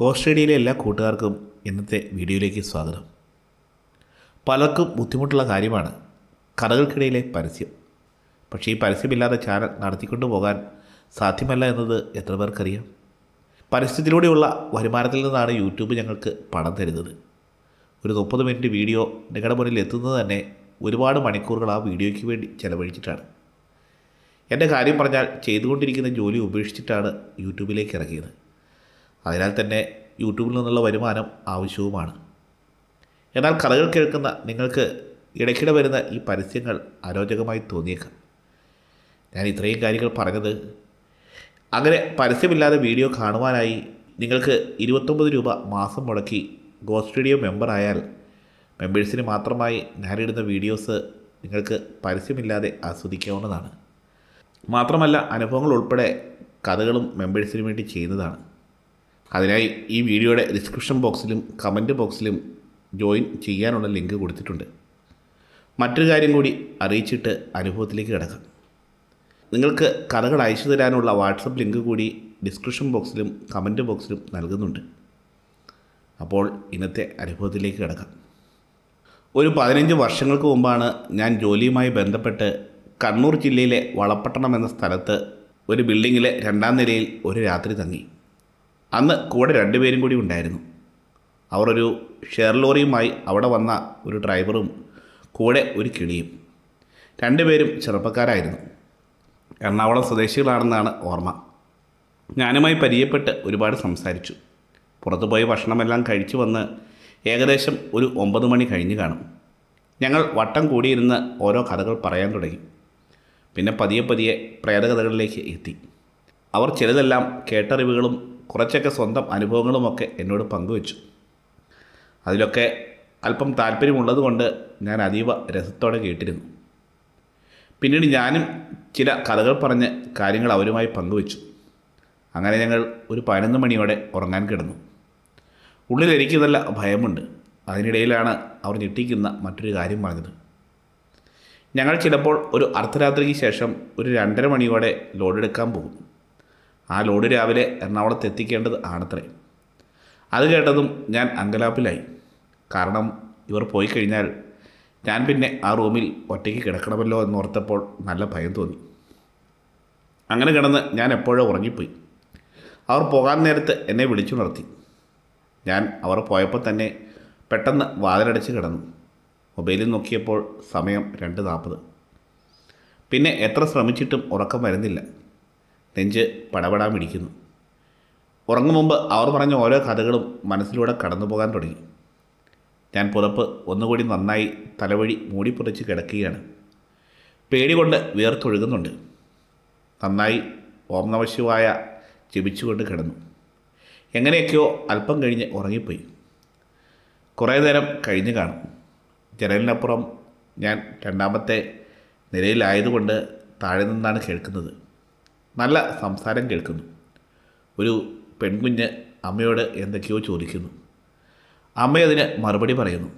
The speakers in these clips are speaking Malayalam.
കോസ്റ്റഡിയിലെ എല്ലാ കൂട്ടുകാർക്കും ഇന്നത്തെ വീഡിയോയിലേക്ക് സ്വാഗതം പലർക്കും ബുദ്ധിമുട്ടുള്ള കാര്യമാണ് കഥകൾക്കിടയിലെ പരസ്യം പക്ഷേ ഈ പരസ്യമില്ലാതെ ചാനൽ നടത്തിക്കൊണ്ടു പോകാൻ സാധ്യമല്ല എന്നത് എത്ര പേർക്കറിയാം പരസ്യത്തിലൂടെയുള്ള വരുമാനത്തിൽ നിന്നാണ് യൂട്യൂബ് ഞങ്ങൾക്ക് പണം തരുന്നത് ഒരു മുപ്പത് മിനിറ്റ് വീഡിയോ നിങ്ങളുടെ മുന്നിൽ എത്തുന്നത് തന്നെ ഒരുപാട് മണിക്കൂറുകൾ ആ വീഡിയോയ്ക്ക് വേണ്ടി ചെലവഴിച്ചിട്ടാണ് എൻ്റെ കാര്യം പറഞ്ഞാൽ ചെയ്തുകൊണ്ടിരിക്കുന്ന ജോലി ഉപേക്ഷിച്ചിട്ടാണ് യൂട്യൂബിലേക്ക് ഇറങ്ങിയത് അതിനാൽ തന്നെ യൂട്യൂബിൽ നിന്നുള്ള വരുമാനം ആവശ്യവുമാണ് എന്നാൽ കഥകൾ കേൾക്കുന്ന നിങ്ങൾക്ക് ഇടയ്ക്കിടെ വരുന്ന ഈ പരസ്യങ്ങൾ അരോചകമായി തോന്നിയേക്കാം ഞാൻ ഇത്രയും കാര്യങ്ങൾ പറഞ്ഞത് അങ്ങനെ പരസ്യമില്ലാതെ വീഡിയോ കാണുവാനായി നിങ്ങൾക്ക് ഇരുപത്തൊമ്പത് രൂപ മാസം മുടക്കി ഗോ സ്റ്റുഡിയോ മെമ്പറായാൽ മെമ്പേഴ്സിന് മാത്രമായി ഞാനിടുന്ന വീഡിയോസ് നിങ്ങൾക്ക് പരസ്യമില്ലാതെ ആസ്വദിക്കാവുന്നതാണ് മാത്രമല്ല അനുഭവങ്ങൾ ഉൾപ്പെടെ കഥകളും മെമ്പേഴ്സിന് വേണ്ടി ചെയ്യുന്നതാണ് അതിനായി ഈ വീഡിയോയുടെ ഡിസ്ക്രിപ്ഷൻ ബോക്സിലും കമൻറ്റ് ബോക്സിലും ജോയിൻ ചെയ്യാനുള്ള ലിങ്ക് കൊടുത്തിട്ടുണ്ട് മറ്റൊരു കാര്യം കൂടി അറിയിച്ചിട്ട് അനുഭവത്തിലേക്ക് കിടക്കാം നിങ്ങൾക്ക് കഥകൾ അയച്ചു തരാനുള്ള വാട്സപ്പ് ലിങ്ക് കൂടി ഡിസ്ക്രിപ്ഷൻ ബോക്സിലും കമൻറ്റ് ബോക്സിലും നൽകുന്നുണ്ട് അപ്പോൾ ഇന്നത്തെ അനുഭവത്തിലേക്ക് കിടക്കാം ഒരു പതിനഞ്ച് വർഷങ്ങൾക്ക് മുമ്പാണ് ഞാൻ ജോലിയുമായി ബന്ധപ്പെട്ട് കണ്ണൂർ ജില്ലയിലെ വളപ്പട്ടണം എന്ന സ്ഥലത്ത് ഒരു ബിൽഡിങ്ങിലെ രണ്ടാം നിലയിൽ ഒരു രാത്രി തങ്ങി അന്ന് കൂടെ രണ്ടുപേരും കൂടി ഉണ്ടായിരുന്നു അവർ ഒരു ഷെയർ ലോറിയുമായി അവിടെ വന്ന ഒരു ഡ്രൈവറും കൂടെ ഒരു കിളിയും രണ്ടുപേരും ചെറുപ്പക്കാരായിരുന്നു എറണാകുളം സ്വദേശികളാണെന്നാണ് ഓർമ്മ ഞാനുമായി പരിചയപ്പെട്ട് ഒരുപാട് സംസാരിച്ചു പുറത്തു പോയി ഭക്ഷണമെല്ലാം കഴിച്ചു വന്ന് ഏകദേശം ഒരു ഒമ്പത് മണി കഴിഞ്ഞു കാണും ഞങ്ങൾ വട്ടം കൂടിയിരുന്ന് ഓരോ കഥകൾ പറയാൻ തുടങ്ങി പിന്നെ പതിയെ പതിയെ പ്രേതകഥകളിലേക്ക് എത്തി അവർ ചിലതെല്ലാം കേട്ടറിവുകളും കുറച്ചൊക്കെ സ്വന്തം അനുഭവങ്ങളുമൊക്കെ എന്നോട് പങ്കുവച്ചു അതിലൊക്കെ അല്പം താല്പര്യമുള്ളത് കൊണ്ട് ഞാൻ അതീവ രസത്തോടെ കേട്ടിരുന്നു പിന്നീട് ഞാനും ചില കഥകൾ പറഞ്ഞ് കാര്യങ്ങൾ അവരുമായി പങ്കുവച്ചു അങ്ങനെ ഞങ്ങൾ ഒരു പതിനൊന്ന് മണിയോടെ ഉറങ്ങാൻ കിടന്നു ഉള്ളിൽ എനിക്ക് നല്ല ഭയമുണ്ട് അതിനിടയിലാണ് അവർ ഞെട്ടിക്കുന്ന മറ്റൊരു കാര്യം പറഞ്ഞത് ഞങ്ങൾ ചിലപ്പോൾ ഒരു അർദ്ധരാത്രിക്ക് ശേഷം ഒരു രണ്ടര മണിയോടെ ലോഡെടുക്കാൻ പോകും ആ ലോഡ് രാവിലെ എറണാകുളത്ത് എത്തിക്കേണ്ടത് ആണത്രേ അത് കേട്ടതും ഞാൻ അങ്കലാപ്പിലായി കാരണം ഇവർ പോയി കഴിഞ്ഞാൽ ഞാൻ പിന്നെ ആ റൂമിൽ ഒറ്റയ്ക്ക് കിടക്കണമല്ലോ എന്നോർത്തപ്പോൾ നല്ല ഭയം തോന്നി അങ്ങനെ കിടന്ന് ഞാൻ എപ്പോഴോ ഉറങ്ങിപ്പോയി അവർ പോകാൻ നേരത്ത് എന്നെ വിളിച്ചുണർത്തി ഞാൻ അവർ പോയപ്പോൾ തന്നെ പെട്ടെന്ന് വാതിലടച്ച് കിടന്നു മൊബൈലിൽ നോക്കിയപ്പോൾ സമയം രണ്ട് നാൽപ്പത് പിന്നെ എത്ര ശ്രമിച്ചിട്ടും ഉറക്കം വരുന്നില്ല നെഞ്ച് പടപടാൻ പിടിക്കുന്നു ഉറങ്ങും മുമ്പ് അവർ പറഞ്ഞ ഓരോ കഥകളും മനസ്സിലൂടെ കടന്നു പോകാൻ തുടങ്ങി ഞാൻ പുറപ്പ് ഒന്നുകൂടി നന്നായി തലവഴി മൂടിപ്പുറച്ച് കിടക്കുകയാണ് പേടി കൊണ്ട് വിയർത്തൊഴുകുന്നുണ്ട് നന്നായി ഓം നമശിവായ ജപിച്ചുകൊണ്ട് കിടന്നു എങ്ങനെയൊക്കെയോ അല്പം കഴിഞ്ഞ് ഉറങ്ങിപ്പോയി കുറേ നേരം കഴിഞ്ഞു കാണും ജനലിനപ്പുറം ഞാൻ രണ്ടാമത്തെ നിലയിലായതുകൊണ്ട് താഴെ നിന്നാണ് കേൾക്കുന്നത് നല്ല സംസാരം കേൾക്കുന്നു ഒരു പെൺകുഞ്ഞ് അമ്മയോട് എന്തൊക്കെയോ ചോദിക്കുന്നു അമ്മയതിന് മറുപടി പറയുന്നു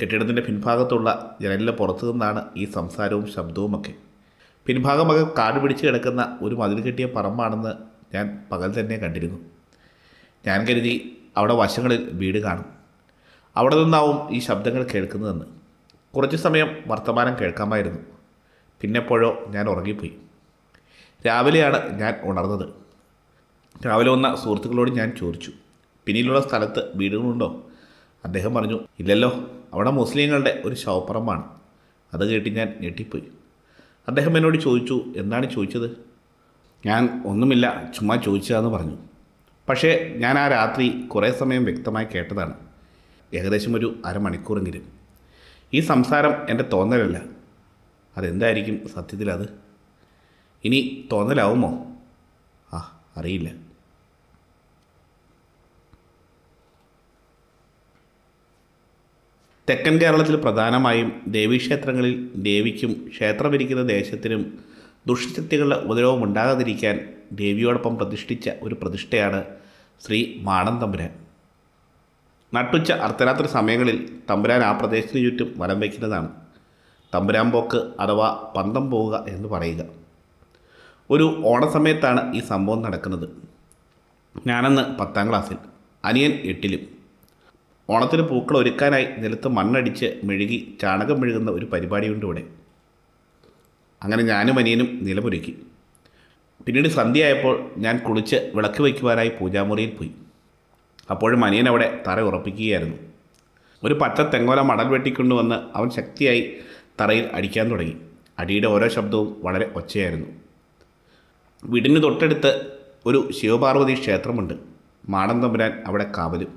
കെട്ടിടത്തിൻ്റെ പിൻഭാഗത്തുള്ള ജനലിൻ്റെ പുറത്തു നിന്നാണ് ഈ സംസാരവും ശബ്ദവുമൊക്കെ പിൻഭാഗമൊക്കെ കാട് പിടിച്ച് കിടക്കുന്ന ഒരു മതിൽ കെട്ടിയ പറമ്പാണെന്ന് ഞാൻ പകൽ തന്നെ കണ്ടിരുന്നു ഞാൻ കരുതി അവിടെ വശങ്ങളിൽ വീട് കാണും അവിടെ നിന്നാവും ഈ ശബ്ദങ്ങൾ കേൾക്കുന്നതെന്ന് കുറച്ച് സമയം വർത്തമാനം കേൾക്കാമായിരുന്നു പിന്നെപ്പോഴോ ഞാൻ ഉറങ്ങിപ്പോയി രാവിലെയാണ് ഞാൻ ഉണർന്നത് രാവിലെ വന്ന സുഹൃത്തുക്കളോട് ഞാൻ ചോദിച്ചു പിന്നീടുള്ള സ്ഥലത്ത് വീടുകളുണ്ടോ അദ്ദേഹം പറഞ്ഞു ഇല്ലല്ലോ അവിടെ മുസ്ലിങ്ങളുടെ ഒരു ശവപ്പുറമാണ് അത് കേട്ട് ഞാൻ ഞെട്ടിപ്പോയി അദ്ദേഹം എന്നോട് ചോദിച്ചു എന്താണ് ചോദിച്ചത് ഞാൻ ഒന്നുമില്ല ചുമ്മാ ചോദിച്ചതാന്ന് പറഞ്ഞു പക്ഷേ ഞാൻ ആ രാത്രി കുറേ സമയം വ്യക്തമായി കേട്ടതാണ് ഏകദേശം ഒരു അരമണിക്കൂറെങ്കിലും ഈ സംസാരം എൻ്റെ തോന്നലല്ല അതെന്തായിരിക്കും സത്യത്തിലത് ഇനി തോന്നലാവുമോ ആ അറിയില്ല തെക്കൻ കേരളത്തിൽ പ്രധാനമായും ദേവീക്ഷേത്രങ്ങളിൽ ദേവിക്കും ക്ഷേത്രമിരിക്കുന്ന ദേശത്തിനും ദുഷ്ടശക്തികളുടെ ഉപദ്രവം ഉണ്ടാകാതിരിക്കാൻ ദേവിയോടൊപ്പം പ്രതിഷ്ഠിച്ച ഒരു പ്രതിഷ്ഠയാണ് ശ്രീ മാണം തമ്പുരാൻ നട്ടുച്ച അർദ്ധരാത്രി സമയങ്ങളിൽ തമ്പുരാൻ ആ പ്രദേശത്തിന് ചുറ്റും വലം വയ്ക്കുന്നതാണ് തമ്പുരാൻ പോക്ക് അഥവാ പന്തം പോവുക എന്ന് പറയുക ഒരു ഓണസമയത്താണ് ഈ സംഭവം നടക്കുന്നത് ഞാനന്ന് പത്താം ക്ലാസ്സിൽ അനിയൻ എട്ടിലും ഓണത്തിന് പൂക്കൾ ഒരുക്കാനായി നിലത്ത് മണ്ണടിച്ച് മെഴുകി ചാണകം മെഴുകുന്ന ഒരു പരിപാടിയുണ്ട് ഇവിടെ അങ്ങനെ ഞാനും അനിയനും നിലമൊരുക്കി പിന്നീട് സന്ധ്യയായപ്പോൾ ഞാൻ കുളിച്ച് വിളക്ക് വയ്ക്കുവാനായി പൂജാമുറിയിൽ പോയി അപ്പോഴും അനിയൻ അവിടെ തറ ഉറപ്പിക്കുകയായിരുന്നു ഒരു പച്ച തെങ്ങോല മടൽ വെട്ടിക്കൊണ്ടുവന്ന് അവൻ ശക്തിയായി തറയിൽ അടിക്കാൻ തുടങ്ങി അടിയുടെ ഓരോ ശബ്ദവും വളരെ ഒച്ചയായിരുന്നു വീടിന് തൊട്ടടുത്ത് ഒരു ശിവപാർവതി ക്ഷേത്രമുണ്ട് മാടൻ തമ്പുരാൻ അവിടെ കാവലും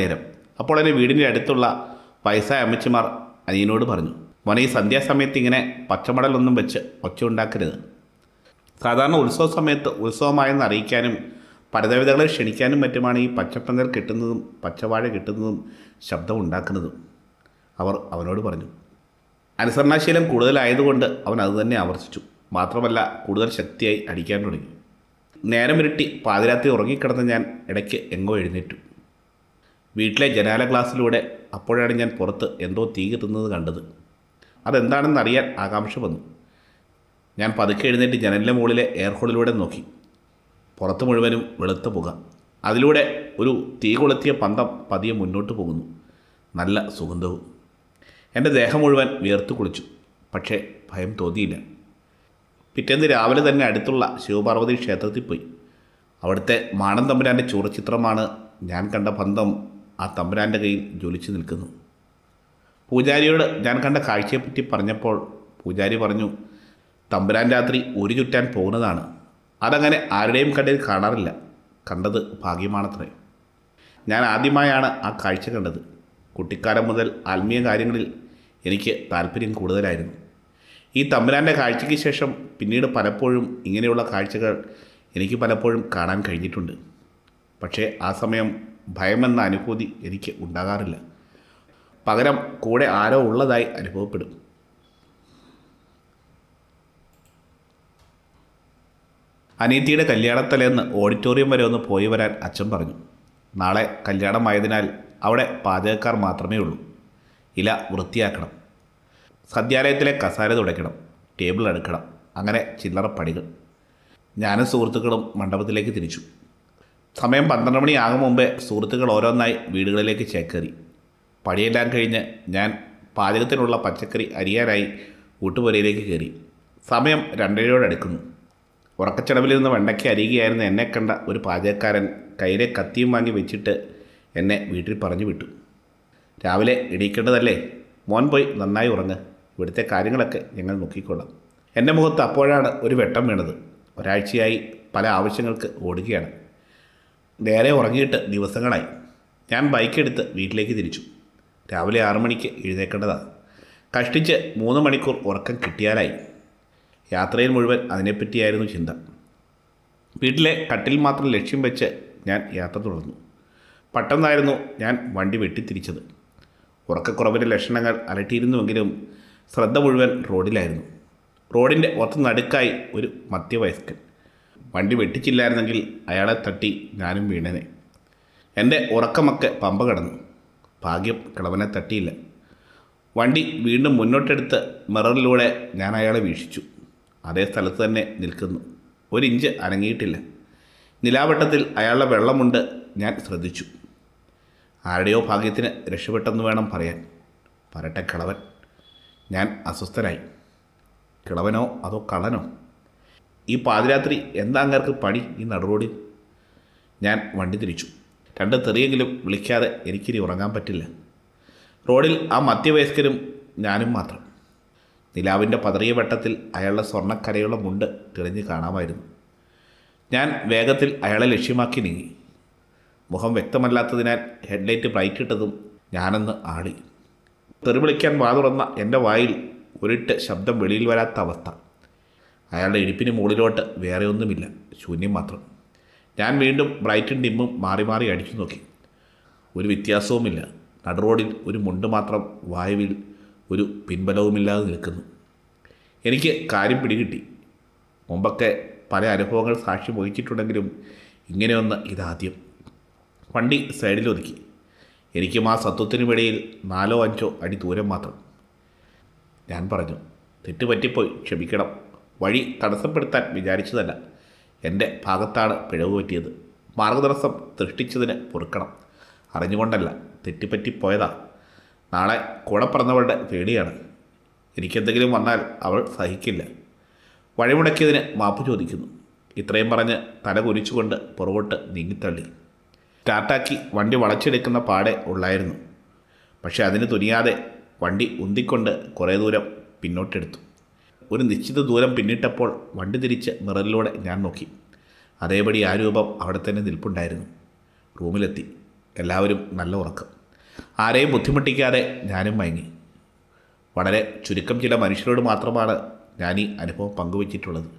നേരം അപ്പോൾ എൻ്റെ വീടിൻ്റെ അടുത്തുള്ള വയസ്സായ അമ്മച്ചിമാർ അനിയനോട് പറഞ്ഞു മോനെ ഈ സന്ധ്യാസമയത്ത് ഇങ്ങനെ പച്ചമടലൊന്നും വെച്ച് ഒച്ച ഉണ്ടാക്കരുത് സാധാരണ ഉത്സവ സമയത്ത് ഉത്സവമായെന്ന് അറിയിക്കാനും പരദേവതകളെ ക്ഷണിക്കാനും മറ്റുമാണ് ഈ പച്ചപ്പന്തൽ കിട്ടുന്നതും പച്ചവാഴ കിട്ടുന്നതും ശബ്ദം ഉണ്ടാക്കുന്നതും അവർ അവനോട് പറഞ്ഞു അനുസരണാശീലം കൂടുതലായതുകൊണ്ട് അവൻ അതുതന്നെ ആവർത്തിച്ചു മാത്രമല്ല കൂടുതൽ ശക്തിയായി അടിക്കാൻ തുടങ്ങി നേരം ഇരുട്ടി പാതിരാത്രി ഉറങ്ങിക്കിടന്ന് ഞാൻ ഇടയ്ക്ക് എങ്ങോ എഴുന്നേറ്റു വീട്ടിലെ ജനാല ഗ്ലാസ്സിലൂടെ അപ്പോഴാണ് ഞാൻ പുറത്ത് എന്തോ തീ കിട്ടുന്നത് കണ്ടത് അതെന്താണെന്ന് അറിയാൻ ആകാംക്ഷ വന്നു ഞാൻ പതുക്കെ എഴുന്നേറ്റ് ജനലിൻ്റെ മുകളിലെ എയർഹോളിലൂടെ നോക്കി പുറത്ത് മുഴുവനും വെളുത്ത പുക അതിലൂടെ ഒരു തീ കൊളുത്തിയ പന്തം പതിയെ മുന്നോട്ട് പോകുന്നു നല്ല സുഗന്ധവും എൻ്റെ ദേഹം മുഴുവൻ വിയർത്ത് കുളിച്ചു പക്ഷേ ഭയം തോന്നിയില്ല പിറ്റേന്ന് രാവിലെ തന്നെ അടുത്തുള്ള ശിവപാർവതി ക്ഷേത്രത്തിൽ പോയി അവിടുത്തെ മാണൻ തമ്പുരാൻ്റെ ചൂറച്ചിത്രമാണ് ഞാൻ കണ്ട പന്തം ആ തമ്പുരാൻ്റെ കയ്യിൽ ജ്വലിച്ചു നിൽക്കുന്നു പൂജാരിയോട് ഞാൻ കണ്ട കാഴ്ചയെപ്പറ്റി പറഞ്ഞപ്പോൾ പൂജാരി പറഞ്ഞു തമ്പുരാൻ രാത്രി ഒരു ചുറ്റാൻ പോകുന്നതാണ് അതങ്ങനെ ആരുടെയും കണ്ടിൽ കാണാറില്ല കണ്ടത് ഭാഗ്യമാണത്രേ ഞാൻ ആദ്യമായാണ് ആ കാഴ്ച കണ്ടത് കുട്ടിക്കാലം മുതൽ ആത്മീയ കാര്യങ്ങളിൽ എനിക്ക് താല്പര്യം കൂടുതലായിരുന്നു ഈ തമ്പുരാൻ്റെ കാഴ്ചയ്ക്ക് ശേഷം പിന്നീട് പലപ്പോഴും ഇങ്ങനെയുള്ള കാഴ്ചകൾ എനിക്ക് പലപ്പോഴും കാണാൻ കഴിഞ്ഞിട്ടുണ്ട് പക്ഷേ ആ സമയം ഭയമെന്ന അനുഭൂതി എനിക്ക് ഉണ്ടാകാറില്ല പകരം കൂടെ ആരോ ഉള്ളതായി അനുഭവപ്പെടും അനീത്തിയുടെ കല്യാണത്തലേന്ന് ഓഡിറ്റോറിയം വരെ ഒന്ന് പോയി വരാൻ അച്ഛൻ പറഞ്ഞു നാളെ കല്യാണമായതിനാൽ അവിടെ പാചകക്കാർ മാത്രമേ ഉള്ളൂ ഇല വൃത്തിയാക്കണം സദ്യാലയത്തിലെ കസാര തുടയ്ക്കണം ടേബിൾ അടുക്കണം അങ്ങനെ ചില്ലറ പണികൾ ഞാനും സുഹൃത്തുക്കളും മണ്ഡപത്തിലേക്ക് തിരിച്ചു സമയം പന്ത്രണ്ട് മണിയാകും മുമ്പേ സുഹൃത്തുക്കൾ ഓരോന്നായി വീടുകളിലേക്ക് ചേക്കേറി പണിയെല്ലാം കഴിഞ്ഞ് ഞാൻ പാചകത്തിനുള്ള പച്ചക്കറി അരിയാനായി കൂട്ടുപുരയിലേക്ക് കയറി സമയം രണ്ടരയോടടുക്കുന്നു ഉറക്കച്ചടവിൽ നിന്ന് വെണ്ടയ്ക്ക് അരികയായിരുന്ന എന്നെ കണ്ട ഒരു പാചകക്കാരൻ കയ്യിലെ കത്തിയും വാങ്ങി വെച്ചിട്ട് എന്നെ വീട്ടിൽ പറഞ്ഞു വിട്ടു രാവിലെ എണീക്കേണ്ടതല്ലേ മോൻ പോയി നന്നായി ഉറങ്ങ് ഇവിടുത്തെ കാര്യങ്ങളൊക്കെ ഞങ്ങൾ നോക്കിക്കൊള്ളാം എൻ്റെ മുഖത്ത് അപ്പോഴാണ് ഒരു വെട്ടം വീണത് ഒരാഴ്ചയായി പല ആവശ്യങ്ങൾക്ക് ഓടുകയാണ് നേരെ ഉറങ്ങിയിട്ട് ദിവസങ്ങളായി ഞാൻ ബൈക്കെടുത്ത് വീട്ടിലേക്ക് തിരിച്ചു രാവിലെ ആറു മണിക്ക് എഴുന്നേക്കേണ്ടതാണ് കഷ്ടിച്ച് മൂന്ന് മണിക്കൂർ ഉറക്കം കിട്ടിയാലായി യാത്രയിൽ മുഴുവൻ അതിനെപ്പറ്റിയായിരുന്നു ചിന്ത വീട്ടിലെ കട്ടിൽ മാത്രം ലക്ഷ്യം വെച്ച് ഞാൻ യാത്ര തുടർന്നു പെട്ടെന്നായിരുന്നു ഞാൻ വണ്ടി വെട്ടിത്തിരിച്ചത് ഉറക്കക്കുറവിൻ്റെ ലക്ഷണങ്ങൾ അലട്ടിയിരുന്നുവെങ്കിലും ശ്രദ്ധ മുഴുവൻ റോഡിലായിരുന്നു റോഡിൻ്റെ ഒത്ത നടുക്കായി ഒരു മധ്യവയസ്കൻ വണ്ടി വെട്ടിച്ചില്ലായിരുന്നെങ്കിൽ അയാളെ തട്ടി ഞാനും വീണനെ എൻ്റെ ഉറക്കമൊക്കെ പമ്പ കടന്നു ഭാഗ്യം കിളവനെ തട്ടിയില്ല വണ്ടി വീണ്ടും മുന്നോട്ടെടുത്ത് മിററിലൂടെ ഞാൻ അയാളെ വീക്ഷിച്ചു അതേ സ്ഥലത്ത് തന്നെ നിൽക്കുന്നു ഒരിഞ്ച് അനങ്ങിയിട്ടില്ല നിലാവട്ടത്തിൽ അയാളുടെ വെള്ളമുണ്ട് ഞാൻ ശ്രദ്ധിച്ചു ആരുടെയോ ഭാഗ്യത്തിന് രക്ഷപ്പെട്ടെന്ന് വേണം പറയാൻ പറട്ടെ കളവൻ ഞാൻ അസ്വസ്ഥനായി കിളവനോ അതോ കള്ളനോ ഈ പാതിരാത്രി എന്താ അങ്ങേർക്ക് പണി ഈ നടുറോഡിൽ ഞാൻ വണ്ടി തിരിച്ചു രണ്ട് തെറിയെങ്കിലും വിളിക്കാതെ എനിക്കിനി ഉറങ്ങാൻ പറ്റില്ല റോഡിൽ ആ മധ്യവയസ്കരും ഞാനും മാത്രം നിലാവിൻ്റെ പതറിയ വെട്ടത്തിൽ അയാളുടെ സ്വർണ്ണക്കരയുള്ള മുണ്ട് തെളിഞ്ഞ് കാണാമായിരുന്നു ഞാൻ വേഗത്തിൽ അയാളെ ലക്ഷ്യമാക്കി നീങ്ങി മുഖം വ്യക്തമല്ലാത്തതിനാൽ ഹെഡ്ലൈറ്റ് ബ്രൈറ്റ് ഇട്ടതും ഞാനെന്ന് ആളി തെറിവിളിക്കാൻ വാതുറന്ന എൻ്റെ വായിൽ ഒരിട്ട് ശബ്ദം വെളിയിൽ വരാത്ത അവസ്ഥ അയാളുടെ ഇടുപ്പിന് മുകളിലോട്ട് വേറെ ഒന്നുമില്ല ശൂന്യം മാത്രം ഞാൻ വീണ്ടും ബ്രൈറ്റും ഡിമ്മും മാറി മാറി അടിച്ചു നോക്കി ഒരു വ്യത്യാസവുമില്ല നടുറോഡിൽ ഒരു മുണ്ട് മാത്രം വായുവിൽ ഒരു പിൻബലവുമില്ലാതെ നിൽക്കുന്നു എനിക്ക് കാര്യം പിടികിട്ടി മുമ്പൊക്കെ പല അനുഭവങ്ങൾ സാക്ഷ്യം വഹിച്ചിട്ടുണ്ടെങ്കിലും ഇങ്ങനെയൊന്ന് ഇതാദ്യം വണ്ടി സൈഡിൽ ഒതുക്കി എനിക്കും ആ സത്വത്തിനുമിടയിൽ നാലോ അഞ്ചോ അടി ദൂരം മാത്രം ഞാൻ പറഞ്ഞു തെറ്റ് പറ്റിപ്പോയി ക്ഷമിക്കണം വഴി തടസ്സപ്പെടുത്താൻ വിചാരിച്ചതല്ല എൻ്റെ ഭാഗത്താണ് പിഴവ് പറ്റിയത് മാർഗതടസ്സം സൃഷ്ടിച്ചതിന് പൊറുക്കണം അറിഞ്ഞുകൊണ്ടല്ല തെറ്റിപ്പറ്റിപ്പോയതാ നാളെ കൂടെ പറഞ്ഞവളുടെ പേടിയാണ് എനിക്കെന്തെങ്കിലും വന്നാൽ അവൾ സഹിക്കില്ല വഴിമുടക്കിയതിന് മാപ്പ് ചോദിക്കുന്നു ഇത്രയും പറഞ്ഞ് തല കുരിച്ചുകൊണ്ട് പുറകോട്ട് നീങ്ങിത്തള്ളി സ്റ്റാർട്ടാക്കി വണ്ടി വളച്ചെടുക്കുന്ന പാടെ ഉള്ളായിരുന്നു പക്ഷേ അതിന് തുനിയാതെ വണ്ടി ഉന്തിക്കൊണ്ട് കുറേ ദൂരം പിന്നോട്ടെടുത്തു ഒരു നിശ്ചിത ദൂരം പിന്നിട്ടപ്പോൾ വണ്ടി തിരിച്ച് മിററിലൂടെ ഞാൻ നോക്കി അതേപടി ആ രൂപം അവിടെ തന്നെ നിൽപ്പുണ്ടായിരുന്നു റൂമിലെത്തി എല്ലാവരും നല്ല ഉറക്കം ആരെയും ബുദ്ധിമുട്ടിക്കാതെ ഞാനും മയങ്ങി വളരെ ചുരുക്കം ചില മനുഷ്യരോട് മാത്രമാണ് ഞാൻ ഈ അനുഭവം പങ്കുവച്ചിട്ടുള്ളത്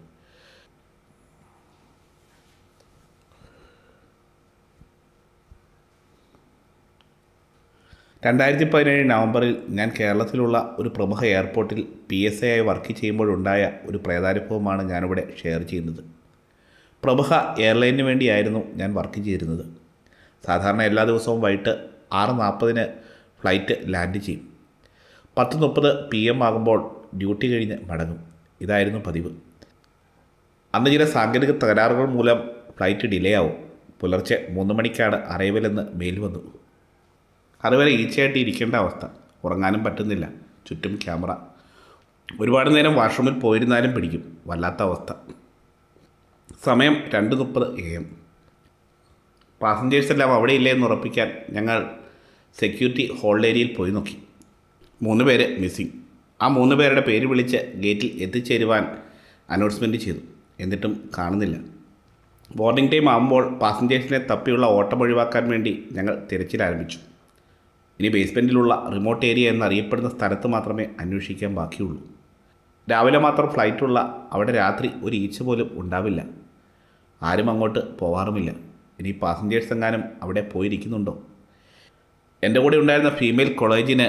രണ്ടായിരത്തി പതിനേഴ് നവംബറിൽ ഞാൻ കേരളത്തിലുള്ള ഒരു പ്രമുഖ എയർപോർട്ടിൽ പി എസ് എ ആയി വർക്ക് ചെയ്യുമ്പോഴുണ്ടായ ഒരു പ്രേതാനുഭവമാണ് ഞാനിവിടെ ഷെയർ ചെയ്യുന്നത് പ്രമുഖ എയർലൈനിന് വേണ്ടിയായിരുന്നു ഞാൻ വർക്ക് ചെയ്തിരുന്നത് സാധാരണ എല്ലാ ദിവസവും വൈകിട്ട് ആറ് നാൽപ്പതിന് ഫ്ലൈറ്റ് ലാൻഡ് ചെയ്യും പത്ത് മുപ്പത് പി എം ആകുമ്പോൾ ഡ്യൂട്ടി കഴിഞ്ഞ് മടങ്ങും ഇതായിരുന്നു പതിവ് അന്ന് ചില സാങ്കേതിക തകരാറുകൾ മൂലം ഫ്ലൈറ്റ് ഡിലേ ആവും പുലർച്ചെ മൂന്ന് മണിക്കാണ് അറൈവലെന്ന് മെയിൽ വന്നു അതുവരെ ഈച്ചയായിട്ട് ഇരിക്കേണ്ട അവസ്ഥ ഉറങ്ങാനും പറ്റുന്നില്ല ചുറ്റും ക്യാമറ ഒരുപാട് നേരം വാഷ്റൂമിൽ പോയിരുന്നാലും പിടിക്കും വല്ലാത്ത അവസ്ഥ സമയം രണ്ട് മുപ്പത് എ എം പാസഞ്ചേഴ്സ് എല്ലാം അവിടെ ഇല്ലേ എന്ന് ഉറപ്പിക്കാൻ ഞങ്ങൾ സെക്യൂരിറ്റി ഹോൾഡ് ഏരിയയിൽ പോയി നോക്കി മൂന്ന് പേര് മിസ്സിങ് ആ മൂന്ന് പേരുടെ പേര് വിളിച്ച് ഗേറ്റിൽ എത്തിച്ചേരുവാൻ അനൗൺസ്മെൻറ്റ് ചെയ്തു എന്നിട്ടും കാണുന്നില്ല ബോർഡിംഗ് ടൈം ആകുമ്പോൾ പാസഞ്ചേഴ്സിനെ തപ്പിയുള്ള ഓട്ടം ഒഴിവാക്കാൻ വേണ്ടി ഞങ്ങൾ തിരച്ചിൽ ആരംഭിച്ചു ഇനി ബേസ്മെൻറ്റിലുള്ള റിമോട്ട് ഏരിയ എന്നറിയപ്പെടുന്ന സ്ഥലത്ത് മാത്രമേ അന്വേഷിക്കാൻ ബാക്കിയുള്ളൂ രാവിലെ മാത്രം ഫ്ലൈറ്റുള്ള അവിടെ രാത്രി ഒരു ഈച്ച പോലും ഉണ്ടാവില്ല ആരും അങ്ങോട്ട് പോവാറുമില്ല ഇനി പാസഞ്ചേഴ്സ് എങ്ങാനും അവിടെ പോയിരിക്കുന്നുണ്ടോ എൻ്റെ കൂടെ ഉണ്ടായിരുന്ന ഫീമെയിൽ കോളേജിന്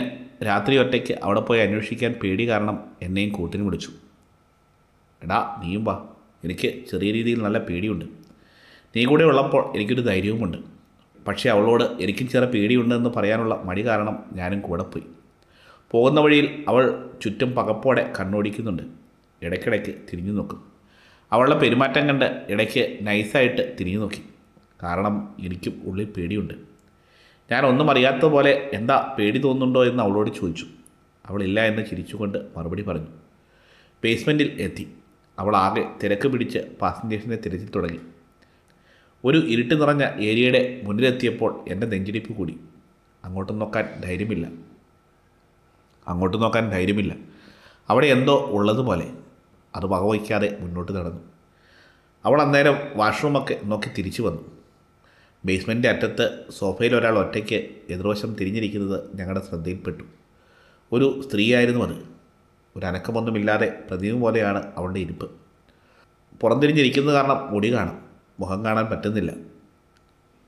രാത്രി ഒറ്റയ്ക്ക് അവിടെ പോയി അന്വേഷിക്കാൻ പേടി കാരണം എന്നെയും കൂട്ടിന് വിളിച്ചു എടാ നീയും വാ എനിക്ക് ചെറിയ രീതിയിൽ നല്ല പേടിയുണ്ട് നീ കൂടെ ഉള്ളപ്പോൾ എനിക്കൊരു ധൈര്യവുമുണ്ട് പക്ഷേ അവളോട് എനിക്ക് ചെറിയ പേടിയുണ്ടെന്ന് പറയാനുള്ള മടി കാരണം ഞാനും കൂടെ പോയി പോകുന്ന വഴിയിൽ അവൾ ചുറ്റും പകപ്പോടെ കണ്ണോടിക്കുന്നുണ്ട് ഇടയ്ക്കിടയ്ക്ക് തിരിഞ്ഞു നോക്കും അവളുടെ പെരുമാറ്റം കണ്ട് ഇടയ്ക്ക് നൈസായിട്ട് തിരിഞ്ഞു നോക്കി കാരണം എനിക്കും ഉള്ളിൽ പേടിയുണ്ട് ഞാൻ ഒന്നും അറിയാത്ത പോലെ എന്താ പേടി തോന്നുന്നുണ്ടോ എന്ന് അവളോട് ചോദിച്ചു അവളില്ല എന്ന് ചിരിച്ചുകൊണ്ട് മറുപടി പറഞ്ഞു ബേസ്മെൻറ്റിൽ എത്തി അവൾ ആകെ തിരക്ക് പിടിച്ച് പാസഞ്ചേഴ്സിനെ തിരച്ചിൽ തുടങ്ങി ഒരു ഇരുട്ട് നിറഞ്ഞ ഏരിയയുടെ മുന്നിലെത്തിയപ്പോൾ എൻ്റെ നെഞ്ചിടിപ്പ് കൂടി അങ്ങോട്ട് നോക്കാൻ ധൈര്യമില്ല അങ്ങോട്ട് നോക്കാൻ ധൈര്യമില്ല അവിടെ എന്തോ ഉള്ളതുപോലെ അത് വകവയ്ക്കാതെ മുന്നോട്ട് നടന്നു അവൾ അന്നേരം വാഷ്റൂമൊക്കെ നോക്കി തിരിച്ചു വന്നു ബേസ്മെൻറ്റിൻ്റെ അറ്റത്ത് സോഫയിൽ ഒരാൾ ഒറ്റയ്ക്ക് എതിർവശം തിരിഞ്ഞിരിക്കുന്നത് ഞങ്ങളുടെ ശ്രദ്ധയിൽപ്പെട്ടു ഒരു സ്ത്രീയായിരുന്നു അത് ഒരു അനക്കമൊന്നുമില്ലാതെ പ്രതിമ പോലെയാണ് അവളുടെ ഇരിപ്പ് പുറംതിരിഞ്ഞിരിക്കുന്നത് കാരണം മുടി കാണും മുഖം കാണാൻ പറ്റുന്നില്ല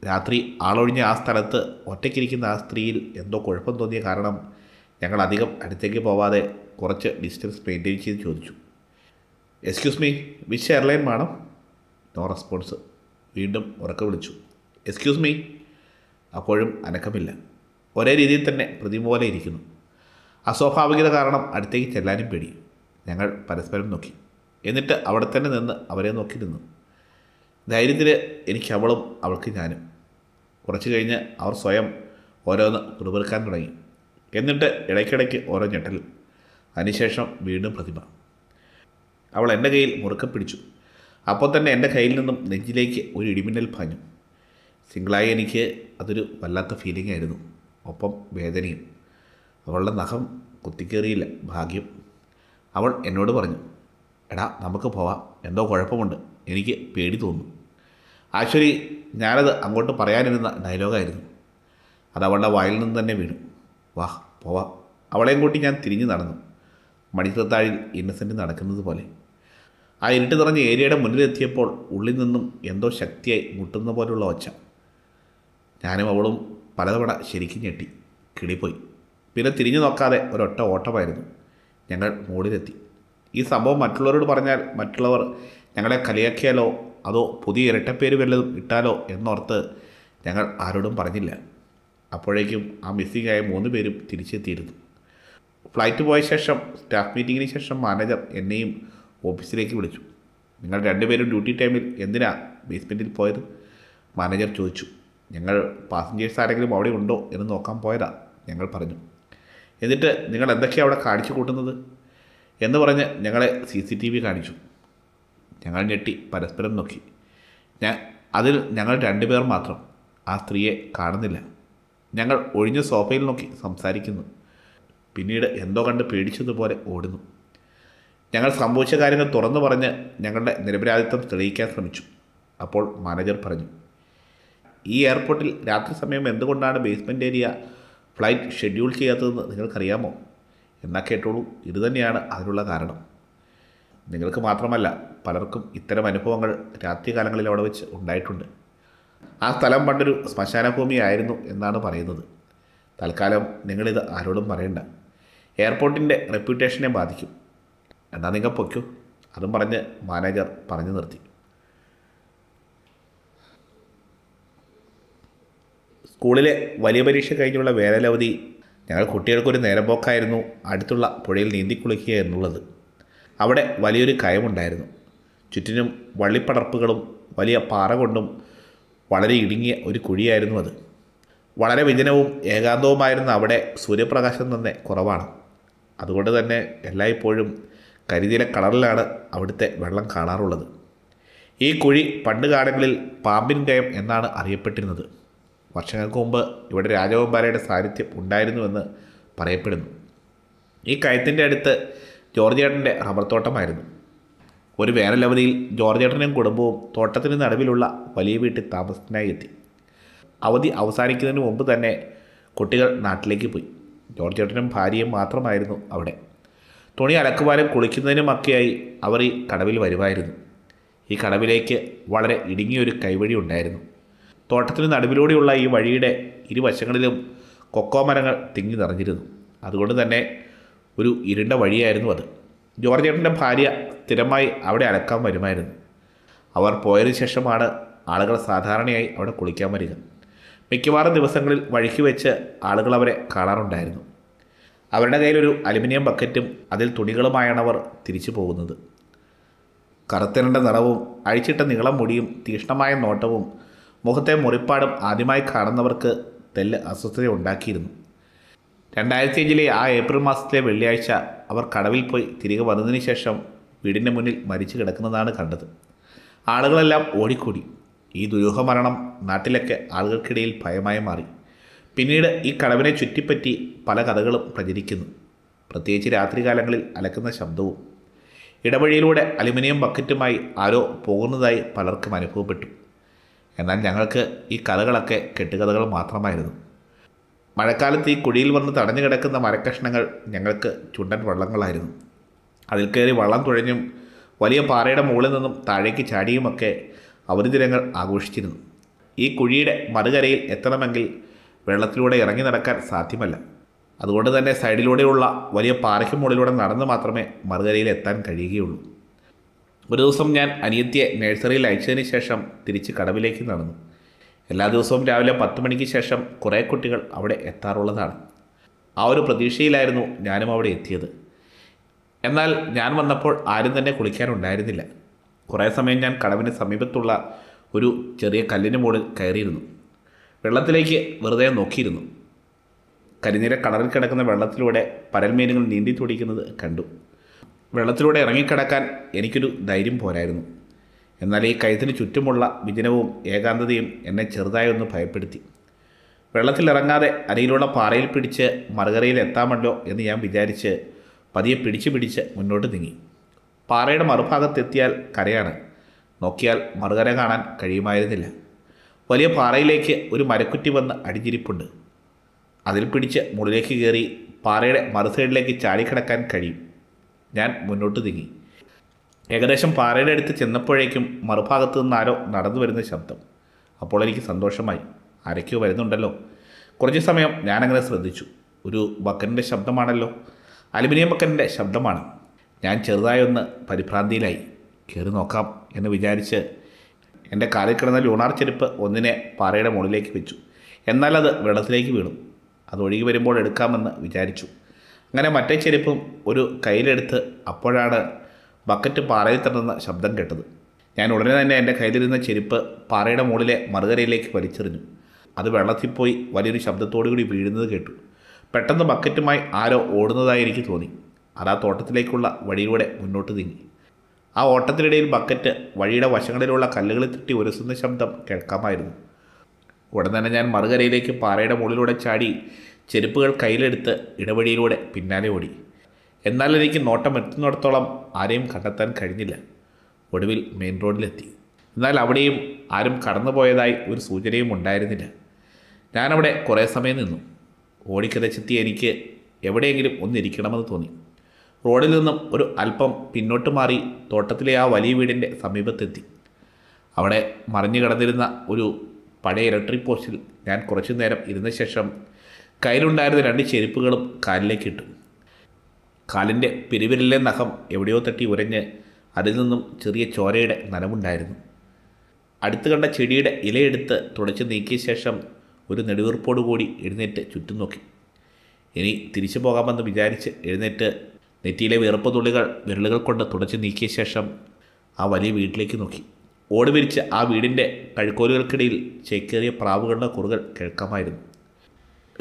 രാത്രി ആളൊഴിഞ്ഞ ആ സ്ഥലത്ത് ഒറ്റയ്ക്കിരിക്കുന്ന ആ സ്ത്രീയിൽ എന്തോ കുഴപ്പം തോന്നിയ കാരണം ഞങ്ങൾ അധികം അടുത്തേക്ക് പോവാതെ കുറച്ച് ഡിസ്റ്റൻസ് മെയിൻറ്റെയിൻ ചെയ്ത് ചോദിച്ചു എക്സ്ക്യൂസ് മീ വിച്ച് എയർലൈൻ വേണം നോ റെസ്പോൺസ് വീണ്ടും ഉറക്കം വിളിച്ചു എക്സ്ക്യൂസ് മീ അപ്പോഴും അനക്കമില്ല ഒരേ രീതിയിൽ തന്നെ പ്രതിമോലെ ഇരിക്കുന്നു അസ്വാഭാവികത കാരണം അടുത്തേക്ക് ചെല്ലാനും പേടി ഞങ്ങൾ പരസ്പരം നോക്കി എന്നിട്ട് അവിടെ തന്നെ നിന്ന് അവരെ നോക്കി നിന്നു ധൈര്യത്തിൽ എനിക്ക് അവളും അവൾക്ക് ഞാനും കുറച്ച് കഴിഞ്ഞ് അവർ സ്വയം ഓരോന്ന് കുറുപെറുക്കാൻ തുടങ്ങി എന്നിട്ട് ഇടയ്ക്കിടയ്ക്ക് ഓരോ ഞെട്ടൽ അതിനുശേഷം വീണ്ടും പ്രതിമ അവൾ എൻ്റെ കയ്യിൽ മുറുക്ക പിടിച്ചു അപ്പോൾ തന്നെ എൻ്റെ കയ്യിൽ നിന്നും നെഞ്ചിലേക്ക് ഒരു ഇടിമിന്നൽ പാഞ്ഞു സിംഗിളായി എനിക്ക് അതൊരു വല്ലാത്ത ഫീലിംഗ് ആയിരുന്നു ഒപ്പം വേദനയും അവളുടെ നഖം കുത്തിക്കേറിയില്ല ഭാഗ്യം അവൾ എന്നോട് പറഞ്ഞു എടാ നമുക്ക് പോവാം എന്തോ കുഴപ്പമുണ്ട് എനിക്ക് പേടി തോന്നുന്നു ആക്ച്വലി ഞാനത് അങ്ങോട്ട് പറയാനിരുന്ന ഡയലോഗായിരുന്നു അത് അവളുടെ വായിൽ നിന്ന് തന്നെ വീണു വാ പോവാ അവളെയും കൂട്ടി ഞാൻ തിരിഞ്ഞു നടന്നു മണിത്തത്താഴിൽ ഇന്നസെൻ്റ് നടക്കുന്നത് പോലെ ആ ഇരുട്ട് നിറഞ്ഞ ഏരിയയുടെ മുന്നിലെത്തിയപ്പോൾ ഉള്ളിൽ നിന്നും എന്തോ ശക്തിയായി മുട്ടുന്ന പോലുള്ള ഒച്ച ഞാനും അവളും പലതവണ ശരിക്കും ഞെട്ടി കിളിപ്പോയി പിന്നെ തിരിഞ്ഞു നോക്കാതെ ഒരൊറ്റ ഓട്ടമായിരുന്നു ഞങ്ങൾ മോളിലെത്തി ഈ സംഭവം മറ്റുള്ളവരോട് പറഞ്ഞാൽ മറ്റുള്ളവർ ഞങ്ങളെ കളിയാക്കിയാലോ അതോ പുതിയ ഇരട്ടപ്പേര് വല്ലതും ഇട്ടാലോ എന്നോർത്ത് ഞങ്ങൾ ആരോടും പറഞ്ഞില്ല അപ്പോഴേക്കും ആ മിസ്സിംഗ് ആയ മൂന്ന് പേരും തിരിച്ചെത്തിയിരുന്നു ഫ്ലൈറ്റ് പോയ ശേഷം സ്റ്റാഫ് മീറ്റിങ്ങിന് ശേഷം മാനേജർ എന്നെയും ഓഫീസിലേക്ക് വിളിച്ചു നിങ്ങൾ രണ്ടുപേരും ഡ്യൂട്ടി ടൈമിൽ എന്തിനാ ബേസ്മെൻറ്റിൽ പോയത് മാനേജർ ചോദിച്ചു ഞങ്ങൾ പാസഞ്ചേഴ്സ് ആരെങ്കിലും അവിടെ ഉണ്ടോ എന്ന് നോക്കാൻ പോയതാ ഞങ്ങൾ പറഞ്ഞു എന്നിട്ട് നിങ്ങൾ എന്തൊക്കെയാണ് അവിടെ കാണിച്ചു കൂട്ടുന്നത് എന്ന് പറഞ്ഞ് ഞങ്ങളെ സി സി ടി വി കാണിച്ചു ഞങ്ങൾ ഞെട്ടി പരസ്പരം നോക്കി ഞാൻ അതിൽ ഞങ്ങൾ രണ്ടുപേർ മാത്രം ആ സ്ത്രീയെ കാണുന്നില്ല ഞങ്ങൾ ഒഴിഞ്ഞ സോഫയിൽ നോക്കി സംസാരിക്കുന്നു പിന്നീട് എന്തോ കണ്ട് പേടിച്ചതുപോലെ ഓടുന്നു ഞങ്ങൾ സംഭവിച്ച കാര്യങ്ങൾ തുറന്നു പറഞ്ഞ് ഞങ്ങളുടെ നിരപരാധിത്വം തെളിയിക്കാൻ ശ്രമിച്ചു അപ്പോൾ മാനേജർ പറഞ്ഞു ഈ എയർപോർട്ടിൽ രാത്രി സമയം എന്തുകൊണ്ടാണ് ബേസ്മെൻ്റ് ഏരിയ ഫ്ലൈറ്റ് ഷെഡ്യൂൾ ചെയ്യാത്തതെന്ന് നിങ്ങൾക്കറിയാമോ എന്നാൽ കേട്ടോളൂ ഇതുതന്നെയാണ് അതിനുള്ള കാരണം നിങ്ങൾക്ക് മാത്രമല്ല പലർക്കും ഇത്തരം അനുഭവങ്ങൾ രാത്രികാലങ്ങളിൽ അവിടെ വെച്ച് ഉണ്ടായിട്ടുണ്ട് ആ സ്ഥലം പണ്ടൊരു ശ്മശാനഭൂമിയായിരുന്നു എന്നാണ് പറയുന്നത് തൽക്കാലം നിങ്ങളിത് ആരോടും പറയണ്ട എയർപോർട്ടിൻ്റെ റെപ്യൂട്ടേഷനെ ബാധിക്കും എന്നാൽ നിങ്ങൾ പൊയ്ക്കൂ അതും പറഞ്ഞ് മാനേജർ പറഞ്ഞു നിർത്തി സ്കൂളിലെ വലിയ പരീക്ഷ കഴിഞ്ഞുള്ള വേനലവധി ഞങ്ങൾ കുട്ടികൾക്കൊരു നേരമ്പോക്കായിരുന്നു അടുത്തുള്ള പുഴയിൽ നീന്തിക്കുളിക്കുക എന്നുള്ളത് അവിടെ വലിയൊരു കയമുണ്ടായിരുന്നു ചുറ്റിനും വള്ളിപ്പടർപ്പുകളും വലിയ പാറ കൊണ്ടും വളരെ ഇടുങ്ങിയ ഒരു കുഴിയായിരുന്നു അത് വളരെ വിജനവും ഏകാന്തവുമായിരുന്ന അവിടെ സൂര്യപ്രകാശം തന്നെ കുറവാണ് അതുകൊണ്ട് തന്നെ എല്ലായ്പ്പോഴും കരിതിലെ കളറിലാണ് അവിടുത്തെ വെള്ളം കാണാറുള്ളത് ഈ കുഴി പണ്ട് കാലങ്ങളിൽ പാമ്പിൻ കയം എന്നാണ് അറിയപ്പെട്ടിരുന്നത് വർഷങ്ങൾക്ക് മുമ്പ് ഇവിടെ രാജകുമാരയുടെ സാന്നിധ്യം ഉണ്ടായിരുന്നുവെന്ന് പറയപ്പെടുന്നു ഈ കയത്തിൻ്റെ അടുത്ത് ജോർജ് ഏട്ടൻ്റെ റബ്ബർ തോട്ടമായിരുന്നു ഒരു വേനലവധിയിൽ ജോർജ് ഏട്ടനും കുടുംബവും തോട്ടത്തിന് നടുവിലുള്ള വലിയ വീട്ടിൽ താമസത്തിനായി എത്തി അവധി അവസാനിക്കുന്നതിന് മുമ്പ് തന്നെ കുട്ടികൾ നാട്ടിലേക്ക് പോയി ജോർജ് ഏട്ടനും ഭാര്യയും മാത്രമായിരുന്നു അവിടെ തുണി അലക്കുവാനും കുളിക്കുന്നതിനുമൊക്കെയായി അവർ ഈ കടവിൽ വരുമായിരുന്നു ഈ കടവിലേക്ക് വളരെ ഇടുങ്ങിയൊരു കൈവഴി ഉണ്ടായിരുന്നു തോട്ടത്തിന് നടുവിലൂടെയുള്ള ഈ വഴിയുടെ ഇരുവശങ്ങളിലും കൊക്കോ മരങ്ങൾ തിങ്ങി നിറഞ്ഞിരുന്നു അതുകൊണ്ട് തന്നെ ഒരു ഇരുണ്ട വഴിയായിരുന്നു അത് ജോർജ് ഏട്ടൻ്റെ ഭാര്യ സ്ഥിരമായി അവിടെ അലക്കാൻ വരുമായിരുന്നു അവർ പോയതിനു ശേഷമാണ് ആളുകൾ സാധാരണയായി അവിടെ കുളിക്കാൻ വരിക മിക്കവാറും ദിവസങ്ങളിൽ വഴിക്ക് വെച്ച് ആളുകൾ അവരെ കാണാറുണ്ടായിരുന്നു അവരുടെ കയ്യിലൊരു അലുമിനിയം ബക്കറ്റും അതിൽ തുണികളുമായാണ് അവർ തിരിച്ചു പോകുന്നത് കറുത്തിരണ്ട നിറവും അഴിച്ചിട്ട നീളം മുടിയും തീഷ്ണമായ നോട്ടവും മുഖത്തെ മുറിപ്പാടും ആദ്യമായി കാണുന്നവർക്ക് തെല്ല് അസ്വസ്ഥത ഉണ്ടാക്കിയിരുന്നു രണ്ടായിരത്തി അഞ്ചിലെ ആ ഏപ്രിൽ മാസത്തിലെ വെള്ളിയാഴ്ച അവർ കടവിൽ പോയി തിരികെ വന്നതിന് ശേഷം വീടിൻ്റെ മുന്നിൽ മരിച്ചു കിടക്കുന്നതാണ് കണ്ടത് ആളുകളെല്ലാം ഓടിക്കൂടി ഈ ദുരൂഹ മരണം നാട്ടിലൊക്കെ ആളുകൾക്കിടയിൽ ഭയമായി മാറി പിന്നീട് ഈ കടവിനെ ചുറ്റിപ്പറ്റി പല കഥകളും പ്രചരിക്കുന്നു പ്രത്യേകിച്ച് രാത്രികാലങ്ങളിൽ അലക്കുന്ന ശബ്ദവും ഇടവഴിയിലൂടെ അലുമിനിയം ബക്കറ്റുമായി ആരോ പോകുന്നതായി പലർക്കും അനുഭവപ്പെട്ടു എന്നാൽ ഞങ്ങൾക്ക് ഈ കഥകളൊക്കെ കെട്ടുകഥകൾ മാത്രമായിരുന്നു മഴക്കാലത്ത് ഈ കുഴിയിൽ വന്ന് തടഞ്ഞു കിടക്കുന്ന മരക്കഷ്ണങ്ങൾ ഞങ്ങൾക്ക് ചുണ്ടൻ വള്ളങ്ങളായിരുന്നു അതിൽ കയറി വള്ളം തുഴഞ്ഞും വലിയ പാറയുടെ മുകളിൽ നിന്നും താഴേക്ക് ചാടിയുമൊക്കെ ദിനങ്ങൾ ആഘോഷിച്ചിരുന്നു ഈ കുഴിയുടെ മറുകരയിൽ എത്തണമെങ്കിൽ വെള്ളത്തിലൂടെ ഇറങ്ങി നടക്കാൻ സാധ്യമല്ല അതുകൊണ്ട് തന്നെ സൈഡിലൂടെയുള്ള വലിയ പാറയ്ക്ക് മുകളിലൂടെ നടന്ന് മാത്രമേ മറുകരയിൽ എത്താൻ കഴിയുകയുള്ളൂ ഒരു ദിവസം ഞാൻ അനിയത്തിയെ നഴ്സറിയിൽ അയച്ചതിന് ശേഷം തിരിച്ച് കടവിലേക്ക് നടന്നു എല്ലാ ദിവസവും രാവിലെ പത്ത് മണിക്ക് ശേഷം കുറേ കുട്ടികൾ അവിടെ എത്താറുള്ളതാണ് ആ ഒരു പ്രതീക്ഷയിലായിരുന്നു ഞാനും അവിടെ എത്തിയത് എന്നാൽ ഞാൻ വന്നപ്പോൾ ആരും തന്നെ കുളിക്കാനുണ്ടായിരുന്നില്ല കുറേ സമയം ഞാൻ കടവിന് സമീപത്തുള്ള ഒരു ചെറിയ കല്ലിന് മുകളിൽ കയറിയിരുന്നു വെള്ളത്തിലേക്ക് വെറുതെ നോക്കിയിരുന്നു കരിനീര കടലിൽ കിടക്കുന്ന വെള്ളത്തിലൂടെ പരൽമീനുകൾ നീന്തി തുടിക്കുന്നത് കണ്ടു വെള്ളത്തിലൂടെ ഇറങ്ങിക്കിടക്കാൻ എനിക്കൊരു ധൈര്യം പോരായിരുന്നു എന്നാൽ ഈ കയത്തിന് ചുറ്റുമുള്ള വിജനവും ഏകാന്തതയും എന്നെ ചെറുതായി ഒന്ന് ഭയപ്പെടുത്തി വെള്ളത്തിലിറങ്ങാതെ അരയിലുള്ള പാറയിൽ പിടിച്ച് മറുകരയിൽ എത്താമല്ലോ എന്ന് ഞാൻ വിചാരിച്ച് പതിയെ പിടിച്ചു പിടിച്ച് മുന്നോട്ട് നീങ്ങി പാറയുടെ മറുഭാഗത്തെത്തിയാൽ കരയാണ് നോക്കിയാൽ മറുകര കാണാൻ കഴിയുമായിരുന്നില്ല വലിയ പാറയിലേക്ക് ഒരു മരക്കുറ്റി വന്ന് അടിഞ്ഞിരിപ്പുണ്ട് അതിൽ പിടിച്ച് മുകളിലേക്ക് കയറി പാറയുടെ മറുസൈഡിലേക്ക് ചാടിക്കിടക്കാൻ കഴിയും ഞാൻ മുന്നോട്ട് തിങ്ങി ഏകദേശം പാറയുടെ അടുത്ത് ചെന്നപ്പോഴേക്കും മറുഭാഗത്ത് നിന്ന് ആരോ നടന്നു വരുന്ന ശബ്ദം അപ്പോൾ എനിക്ക് സന്തോഷമായി ആരൊക്കെയോ വരുന്നുണ്ടല്ലോ കുറച്ച് സമയം ഞാനങ്ങനെ ശ്രദ്ധിച്ചു ഒരു ബക്കറിൻ്റെ ശബ്ദമാണല്ലോ അലുമിനിയം ബക്കറിൻ്റെ ശബ്ദമാണ് ഞാൻ ചെറുതായൊന്ന് പരിഭ്രാന്തിയിലായി കയറി നോക്കാം എന്ന് വിചാരിച്ച് എൻ്റെ കാലിൽ കിടന്ന ലൂണാർ ചെരുപ്പ് ഒന്നിനെ പാറയുടെ മുകളിലേക്ക് വെച്ചു എന്നാൽ അത് വെള്ളത്തിലേക്ക് വീണു അത് ഒഴുകി വരുമ്പോൾ എടുക്കാമെന്ന് വിചാരിച്ചു അങ്ങനെ മറ്റേ ചെരുപ്പും ഒരു കയ്യിലെടുത്ത് അപ്പോഴാണ് ബക്കറ്റ് പാറയിൽ തട്ടുന്ന ശബ്ദം കേട്ടത് ഞാൻ ഉടനെ തന്നെ എൻ്റെ കയ്യിലിരുന്ന ചെരുപ്പ് പാറയുടെ മുകളിലെ മറുകരയിലേക്ക് വലിച്ചെറിഞ്ഞു അത് വെള്ളത്തിൽപ്പോയി വലിയൊരു ശബ്ദത്തോടു കൂടി വീഴുന്നത് കേട്ടു പെട്ടെന്ന് ബക്കറ്റുമായി ആരോ ഓടുന്നതായി എനിക്ക് തോന്നി അത് ആ തോട്ടത്തിലേക്കുള്ള വഴിയിലൂടെ മുന്നോട്ട് നീങ്ങി ആ ഓട്ടത്തിനിടയിൽ ബക്കറ്റ് വഴിയുടെ വശങ്ങളിലുള്ള കല്ലുകളിൽ തട്ടി ഉരസുന്ന ശബ്ദം കേൾക്കാമായിരുന്നു ഉടൻ തന്നെ ഞാൻ മറുകരയിലേക്ക് പാറയുടെ മുകളിലൂടെ ചാടി ചെരുപ്പുകൾ കയ്യിലെടുത്ത് ഇടവഴിയിലൂടെ പിന്നാലെ ഓടി എന്നാൽ എനിക്ക് നോട്ടം എത്തുന്നിടത്തോളം ആരെയും കണ്ടെത്താൻ കഴിഞ്ഞില്ല ഒടുവിൽ മെയിൻ റോഡിലെത്തി എന്നാൽ അവിടെയും ആരും കടന്നുപോയതായി ഒരു സൂചനയും ഉണ്ടായിരുന്നില്ല ഞാനവിടെ കുറേ സമയം നിന്നു ഓടിക്കതച്ചെത്തി എനിക്ക് എവിടെയെങ്കിലും ഒന്നിരിക്കണമെന്ന് തോന്നി റോഡിൽ നിന്നും ഒരു അല്പം പിന്നോട്ട് മാറി തോട്ടത്തിലെ ആ വലിയ വീടിൻ്റെ സമീപത്തെത്തി അവിടെ മറിഞ്ഞു കിടന്നിരുന്ന ഒരു പഴയ ഇലക്ട്രിക് പോസ്റ്റിൽ ഞാൻ കുറച്ചു നേരം ഇരുന്ന ശേഷം കയ്യിലുണ്ടായിരുന്ന രണ്ട് ചെരുപ്പുകളും കാലിലേക്ക് ഇട്ടു കാലിൻ്റെ പെരുവിരലിലെ നഖം എവിടെയോ തട്ടി ഉരഞ്ഞ് അതിൽ നിന്നും ചെറിയ ചോരയുടെ നനമുണ്ടായിരുന്നു അടുത്ത് കണ്ട ചെടിയുടെ ഇലയെടുത്ത് തുടച്ച് നീക്കിയ ശേഷം ഒരു നെടുവീർപ്പോടുകൂടി എഴുന്നേറ്റ് ചുറ്റും നോക്കി ഇനി തിരിച്ചു പോകാമെന്ന് വിചാരിച്ച് എഴുന്നേറ്റ് നെറ്റിയിലെ വീർപ്പ് തുള്ളികൾ വിരലുകൾ കൊണ്ട് തുടച്ച് നീക്കിയ ശേഷം ആ വലിയ വീട്ടിലേക്ക് നോക്കി ഓടി ആ വീടിൻ്റെ കഴുക്കോലുകൾക്കിടയിൽ ചേക്കേറിയ പ്രാവുകളുടെ കുറുകൾ കേൾക്കാമായിരുന്നു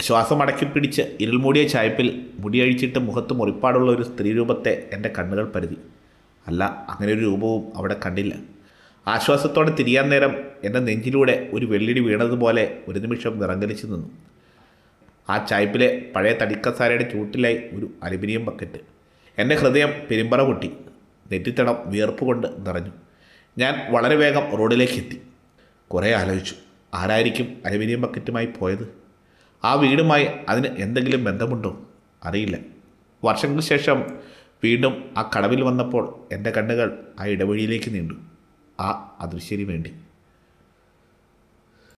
ശ്വാസം അടക്കി പിടിച്ച് ഇരുൾമൂടിയ ചായപ്പിൽ മുടിയഴിച്ചിട്ട് മുഖത്ത് മുറിപ്പാടുള്ള ഒരു സ്ത്രീരൂപത്തെ എൻ്റെ കണ്ണുകൾ പരിധി അല്ല അങ്ങനെ ഒരു രൂപവും അവിടെ കണ്ടില്ല ആശ്വാസത്തോടെ തിരിയാൻ നേരം എൻ്റെ നെഞ്ചിലൂടെ ഒരു വെള്ളിടി വീണതുപോലെ ഒരു നിമിഷം നിറങ്കലിച്ച് നിന്നു ആ ചായ്പിലെ പഴയ തടിക്കസാരയുടെ ചൂട്ടിലായി ഒരു അലുമിനിയം ബക്കറ്റ് എൻ്റെ ഹൃദയം പെരുമ്പറ പൊട്ടി നെറ്റിത്തടം വിയർപ്പ് കൊണ്ട് നിറഞ്ഞു ഞാൻ വളരെ വേഗം റോഡിലേക്ക് എത്തി കുറേ ആലോചിച്ചു ആരായിരിക്കും അലുമിനിയം ബക്കറ്റുമായി പോയത് ആ വീടുമായി അതിന് എന്തെങ്കിലും ബന്ധമുണ്ടോ അറിയില്ല വർഷങ്ങൾക്ക് ശേഷം വീണ്ടും ആ കടവിൽ വന്നപ്പോൾ എൻ്റെ കണ്ണുകൾ ആ ഇടവഴിയിലേക്ക് നീണ്ടു ആ അദൃശ്യന് വേണ്ടി